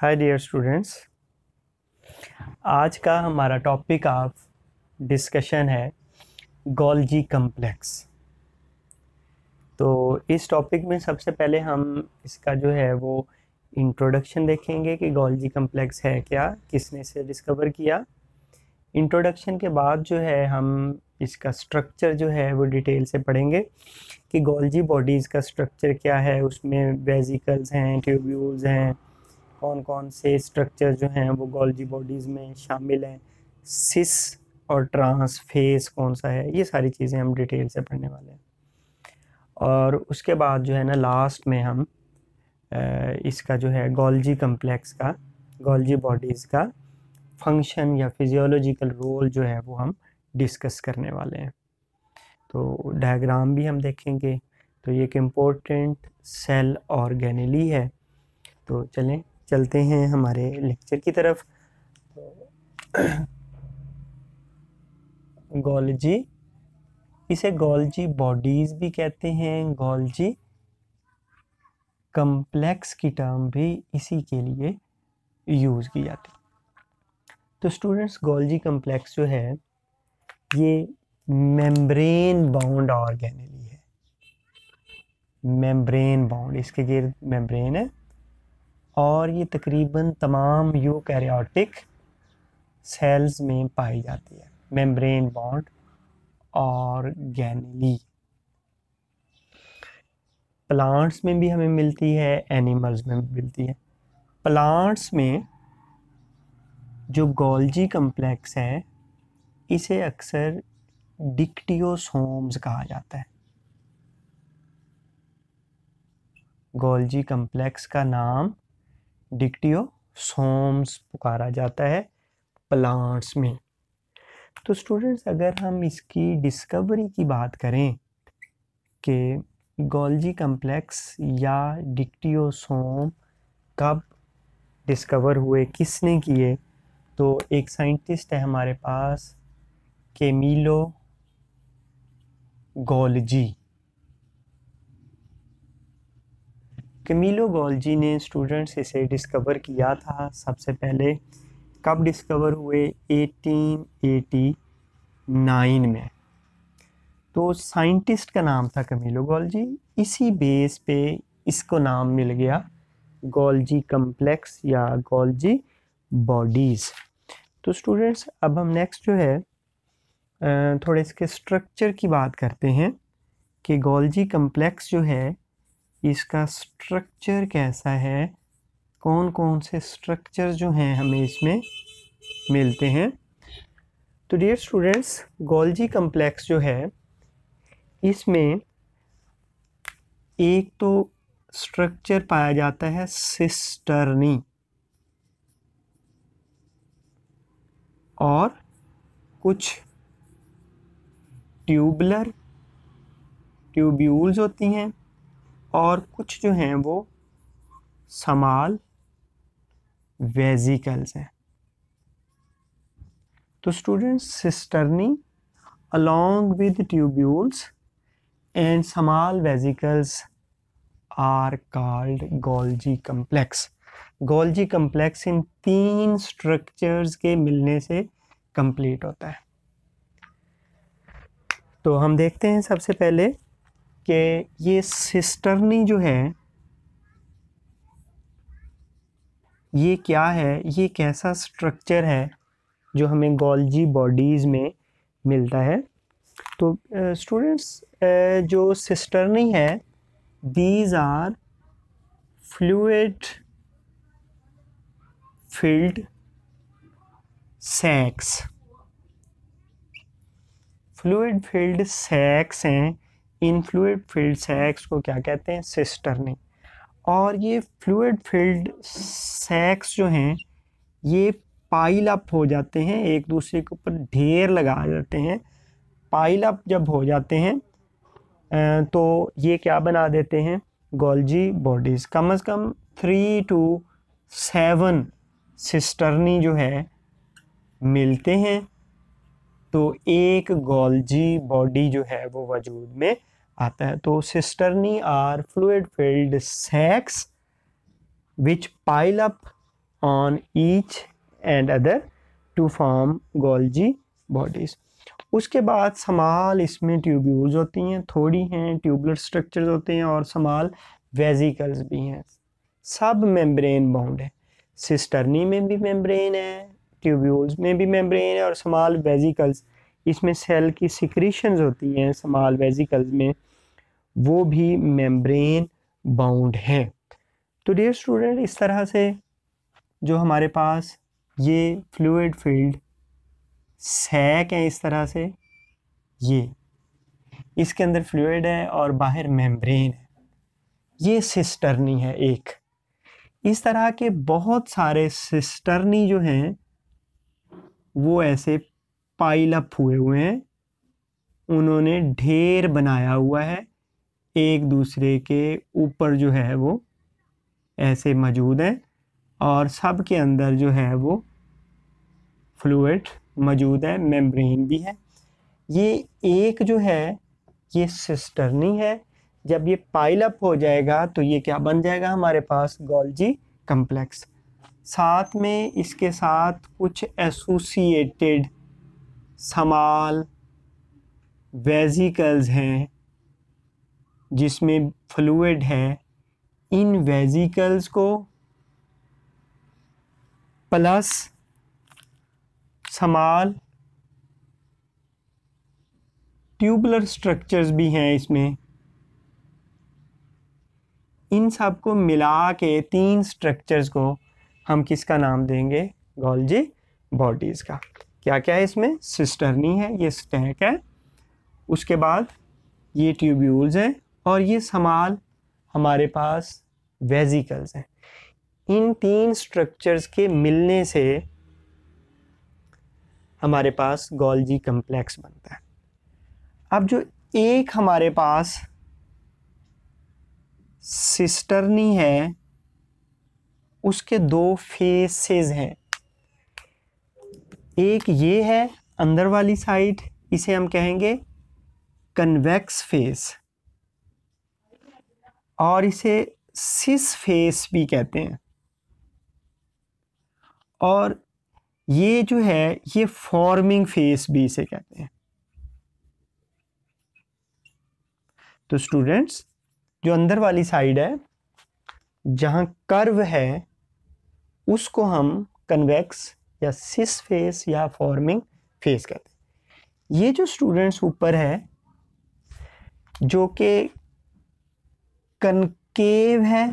hi dear students आज का हमारा टॉपिक ऑफ डिस्कशन है गोल्जी कम्प्लेक्स तो इस टॉपिक में सबसे पहले हम इसका जो है वो इंट्रोडक्शन देखेंगे कि गोल्जी कम्प्लेक्स है क्या किसने इसे डिस्कवर किया इंट्रोडक्शन के बाद जो है हम इसका स्ट्रक्चर जो है वो डिटेल से पढ़ेंगे कि गोल्जी बॉडीज़ का स्ट्रक्चर क्या है उसमें वेजिकल्स हैं ट्यूब्यूल्स हैं कौन कौन से स्ट्रक्चर जो हैं वो गोल्जी बॉडीज़ में शामिल हैं सिस और ट्रांस फेस कौन सा है ये सारी चीज़ें हम डिटेल से पढ़ने वाले हैं और उसके बाद जो है ना लास्ट में हम इसका जो है गोल्जी कम्प्लेक्स का गोल्जी बॉडीज़ का फंक्शन या फिजियोलॉजिकल रोल जो है वो हम डिस्कस करने वाले हैं तो डायग्राम भी हम देखेंगे तो ये एक इम्पोर्टेंट सेल ऑर्गेनली है तो चलें चलते हैं हमारे लेक्चर की तरफ गोलजी इसे गोल्जी बॉडीज़ भी कहते हैं गोल्जी कम्प्लेक्स की टर्म भी इसी के लिए यूज़ की जाती तो स्टूडेंट्स गोल्जी कम्प्लेक्स जो है ये मेम्ब्रेन बाउंड ऑर्गेनली है मेम्ब्रेन बाउंड इसके गिर मेम्ब्रेन है और ये तकरीबन तमाम यूकैरियोटिक सेल्स में पाई जाती है मेम्ब्रेन बॉन्ड और गैनली प्लांट्स में भी हमें मिलती है एनिमल्स में भी मिलती है प्लांट्स में जो गोल्जी कम्प्लेक्स है इसे अक्सर डिक्टियोसोम्स कहा जाता है गोल्जी कम्प्लेक्स का नाम डिक्टियो सोम्स पुकारा जाता है प्लांट्स में तो स्टूडेंट्स अगर हम इसकी डिस्कवरी की बात करें कि गोल्जी कम्प्लेक्स या डिक्टियोसोम कब डिस्कवर हुए किसने किए तो एक साइंटिस्ट है हमारे पास केमिलो गोलजी कमीलो गोल्जी ने स्टूडेंट्स इसे डिस्कवर किया था सबसे पहले कब डिस्कवर हुए 1889 में तो साइंटिस्ट का नाम था कमीलो गोल्जी इसी बेस पे इसको नाम मिल गया गोल्जी कम्प्लेक्स या गोल्जी बॉडीज़ तो स्टूडेंट्स अब हम नेक्स्ट जो है थोड़े इसके स्ट्रक्चर की बात करते हैं कि गोल्जी कम्प्लेक्स जो है इसका स्ट्रक्चर कैसा है कौन कौन से स्ट्रक्चर जो हैं हमें इसमें मिलते हैं तो डियर स्टूडेंट्स गोल्जी कम्प्लेक्स जो है इसमें एक तो स्ट्रक्चर पाया जाता है सिस्टर्नी और कुछ ट्यूबलर ट्यूब्यूल्स होती हैं और कुछ जो हैं वो समाल वेजिकल्स हैं तो students cisternae along with tubules and small vesicles are called Golgi complex Golgi complex इन तीन स्ट्रक्चर्स के मिलने से कंप्लीट होता है तो हम देखते हैं सबसे पहले कि ये सिस्टर्नी जो है ये क्या है ये कैसा स्ट्रक्चर है जो हमें गोल्जी बॉडीज़ में मिलता है तो स्टूडेंट्स uh, जो सिस्टरनी है these are fluid filled sacs fluid filled sacs हैं इन फ्लूड फील्ड सेक्स को क्या कहते हैं सिस्टरनिंग और ये फ्लूड फील्ड सेक्स जो हैं ये पाइल अप हो जाते हैं एक दूसरे के ऊपर ढेर लगा जाते हैं पाइल अप जब हो जाते हैं तो ये क्या बना देते हैं गोल्जी बॉडीज़ कम अज़ कम थ्री टू सेवन सिस्टरनी जो है मिलते हैं तो एक गोल्जी बॉडी जो है वो वजूद में आता है तो cisternae are fluid filled sacs which pile up on each and other to form Golgi bodies उसके बाद समाल इसमें ट्यूब्यूल्स होती हैं थोड़ी हैं ट्यूबलर स्ट्रक्चर्स होते हैं और समाल वेजिकल्स भी हैं सब मेम्ब्रेन बाउंड है सिस्टर्नी में भी मेम्ब्रेन है ट्यूब्यूल्स में भी मेम्ब्रेन है और समाल वेजिकल्स इसमें सेल की सिक्रीशंस होती हैं समाल वेजिकल्स में वो भी मेम्ब्रेन बाउंड हैं तो डियर स्टूडेंट इस तरह से जो हमारे पास ये फ्लूड फील्ड सैक है इस तरह से ये इसके अंदर फ्लूड है और बाहर मेम्ब्रेन है ये सिस्टर्नी है एक इस तरह के बहुत सारे सिस्टर्नी जो हैं वो ऐसे पाइल अप हुए हुए हैं उन्होंने ढेर बनाया हुआ है एक दूसरे के ऊपर जो है वो ऐसे मौजूद हैं और सब के अंदर जो है वो फ्लूड मौजूद है मेम्ब्रेन भी है ये एक जो है ये सिस्टरनी है जब ये पाइल अप हो जाएगा तो ये क्या बन जाएगा हमारे पास गोल्जी कम्प्लेक्स साथ में इसके साथ कुछ एसोसिएटेड समाल वेजिकल्स हैं जिसमें फ्लूड है इन वेजिकल्स को प्लस समाल ट्यूबलर स्ट्रक्चर्स भी हैं इसमें इन सब को मिला के तीन स्ट्रक्चर्स को हम किसका नाम देंगे गोल्जी बॉडीज़ का क्या क्या है इसमें सिस्टरनी है ये स्टैक है उसके बाद ये ट्यूब्यूल्स हैं और ये समाल हमारे पास वेजिकल्स हैं इन तीन स्ट्रक्चर्स के मिलने से हमारे पास गोल्जी कम्प्लेक्स बनता है अब जो एक हमारे पास सिस्टरनी है उसके दो फेसेस हैं एक ये है अंदर वाली साइड इसे हम कहेंगे कन्वेक्स फेस और इसे सिस फेस भी कहते हैं और ये जो है ये फॉर्मिंग फेस भी इसे कहते हैं तो स्टूडेंट्स जो अंदर वाली साइड है जहां कर्व है उसको हम कन्वेक्स या सिस फेस या फॉर्मिंग फेस कहते हैं ये जो स्टूडेंट्स ऊपर है जो कि कनकेव है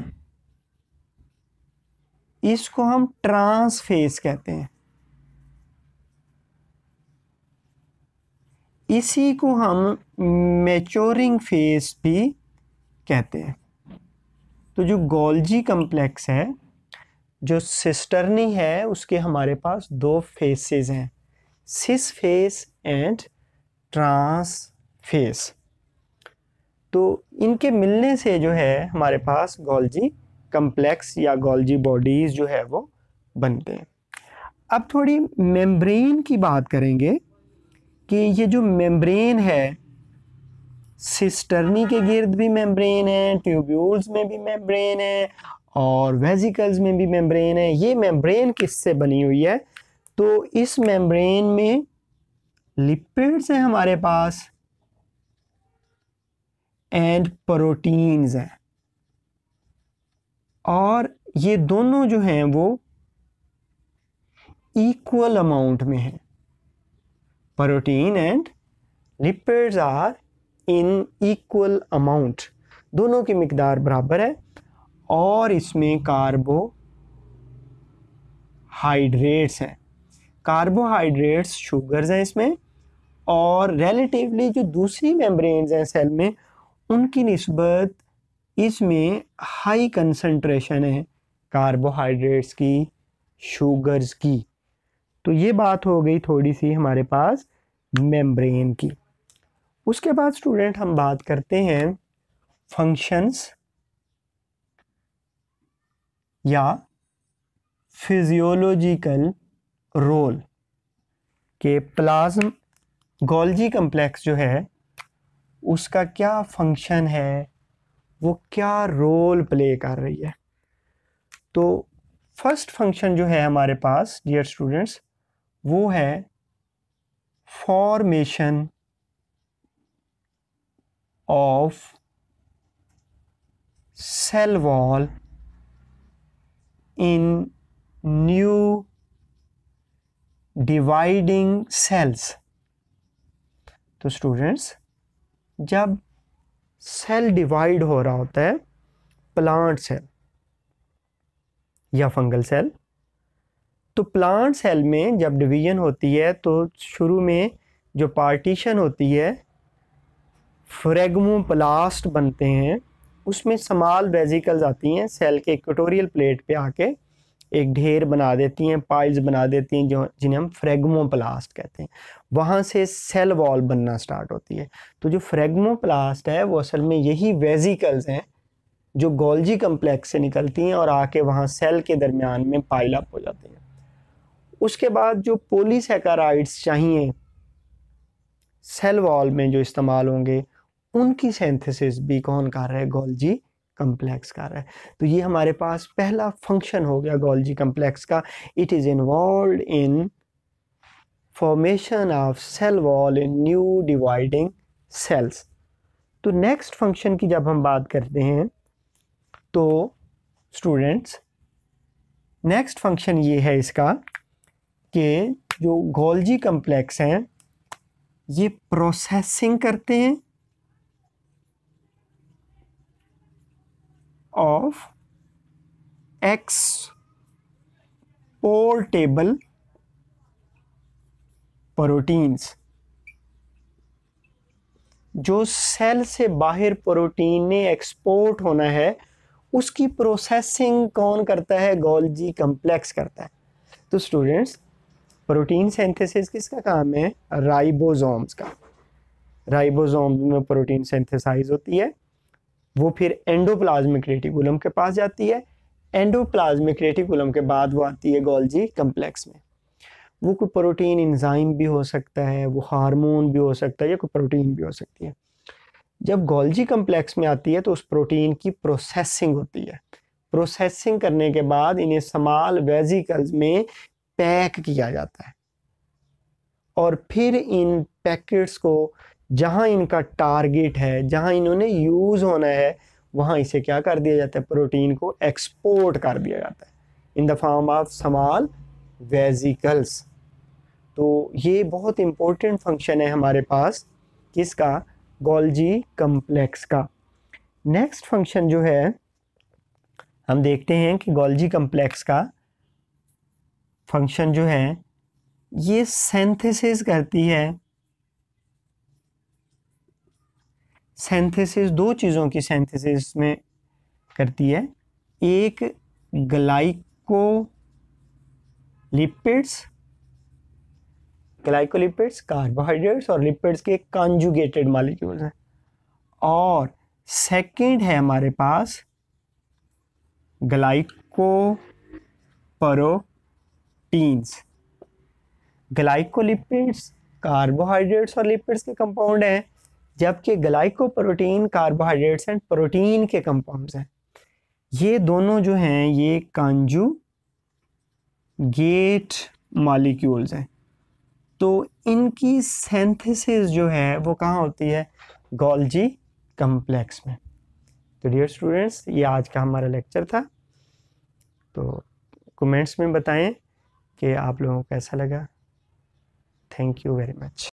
इसको हम ट्रांस फेस कहते हैं इसी को हम मेचोरिंग फेस भी कहते हैं तो जो गोल्जी कम्प्लेक्स है जो सिस्टर्नी है उसके हमारे पास दो फेसेस हैं cis face and trans face तो इनके मिलने से जो है हमारे पास गोल्जी कम्प्लेक्स या गोल्जी बॉडीज़ जो है वो बनते हैं अब थोड़ी मेम्ब्रेन की बात करेंगे कि ये जो मेम्ब्रेन है सिस्टर्नी के गिर्द भी मेम्ब्रेन है ट्यूब्यूल्स में भी मेम्ब्रेन है और वेजिकल्स में भी मेम्ब्रेन है ये मेम्ब्रेन किससे बनी हुई है तो इस मेम्ब्रेन में लिपिड्स हैं हमारे पास एंड प्रोटीन्स हैं और ये दोनों जो हैं वो इक्वल अमाउंट में हैं protein and lipids are in equal amount दोनों की मकदार बराबर है और इसमें कार्बोहाइड्रेट्स हैं कार्बोहाइड्रेट्स शुगर्स हैं इसमें और रिलेटिवली जो दूसरी मेम्ब्रेन्स हैं सेल में उनकी नस्बत इसमें हाई कंसनट्रेशन है कार्बोहाइड्रेट्स की शुगर्स की तो ये बात हो गई थोड़ी सी हमारे पास मेम्ब्रेन की उसके बाद स्टूडेंट हम बात करते हैं फंक्शंस या फिजियोलॉजिकल रोल के प्लाज्म गोल्जी कम्प्लेक्स जो है उसका क्या फंक्शन है वो क्या रोल प्ले कर रही है तो फर्स्ट फंक्शन जो है हमारे पास डियर स्टूडेंट्स वो है formation of cell wall in new dividing cells तो स्टूडेंट्स जब सेल डिवाइड हो रहा होता है प्लांट सेल या फंगल सेल तो प्लांट सेल में जब डिवीजन होती है तो शुरू में जो पार्टीशन होती है फ्रेगमोप्लास्ट बनते हैं उसमें समाल वेजिकल्स आती हैं सेल के इक्वेटोरियल प्लेट पे आके एक ढेर बना देती हैं पाइल्स बना देती हैं जो जिन्हें हम फ्रेगमोप्लास्ट कहते हैं वहाँ से सेल वॉल बनना स्टार्ट होती है तो जो फ्रेगमोप्लास्ट है वो असल में यही वेजिकल्स हैं जो गोल्जी कम्प्लेक्स से निकलती हैं और आके वहाँ सेल के दरमियान में पाइल अप हो जाती हैं उसके बाद जो पोलीसेकाराइड्स चाहिए सेल वॉल में जो इस्तेमाल होंगे उनकी सेंथेसिस भी कौन कर रहा है गोल्जी कम्प्लेक्स कर रहा है तो ये हमारे पास पहला फंक्शन हो गया गोल्जी कम्प्लेक्स का it is involve in formation of cell wall in new dividing cells तो नेक्स्ट फंक्शन की जब हम बात करते हैं तो स्टूडेंट्स नेक्स्ट फंक्शन ये है इसका कि जो गोल्जी कम्प्लेक्स हैं ये प्रोसेसिंग करते हैं of portable प्रोटीन्स जो सेल से बाहर प्रोटीन ने एक्सपोर्ट होना है उसकी प्रोसेसिंग कौन करता है गोल्जी कम्प्लेक्स करता है तो स्टूडेंट्स प्रोटीन सिंथेसिस किसका काम है राइबोसोम्स का राइबोसोम में प्रोटीन सिंथेसाइज होती है वो फिर एंडोप्लाज्मिक रेटिकुलम के पास जाती है एंडोप्लाज्मिक रेटिकुलम के बाद वो आती है गोल्जी कम्प्लेक्स में वो कोई प्रोटीन इंजाइम भी हो सकता है वो हार्मोन भी हो सकता है या कोई प्रोटीन भी हो सकती है जब गोल्जी कम्प्लेक्स में आती है तो उस प्रोटीन की प्रोसेसिंग होती है प्रोसेसिंग करने के बाद इन्हें समाल वेजिकल्स में पैक किया जाता है और फिर इन पैकेट्स को जहाँ इनका टारगेट है जहाँ इन्होंने यूज़ होना है वहाँ इसे क्या कर दिया जाता है प्रोटीन को एक्सपोर्ट कर दिया जाता है in the form of small vesicles तो ये बहुत इम्पोर्टेंट फंक्शन है हमारे पास किसका गोल्जी कम्प्लेक्स का नेक्स्ट फंक्शन जो है हम देखते हैं कि गोल्जी कम्प्लेक्स का फंक्शन जो है ये सेंथेसिस करती है सेंथेसिस दो चीज़ों की सेंथेसिस में करती है एक ग्लाइको लिपिड्स ग्लाइकोलिपिड्स कार्बोहाइड्रेट्स और लिपिड्स के कॉन्जुगेटेड मॉलिक्यूल्स हैं और सेकंड है हमारे पास ग्लाइको प्रोटीन्स ग्लाइकोलिपिड्स कार्बोहाइड्रेट्स और लिपिड्स के कंपाउंड हैं जबकि ग्लाइकोप्रोटीन कार्बोहाइड्रेट्स एंड प्रोटीन के कंपाउंड्स हैं ये दोनों जो हैं ये कांजू गेट मालिक्यूल्स हैं तो इनकी सेंथेसिस जो है वो कहाँ होती है गोल्जी कम्प्लेक्स में तो डियर स्टूडेंट्स ये आज का हमारा लेक्चर था तो कमेंट्स में बताएं कि आप लोगों को कैसा लगा थैंक यू वेरी मच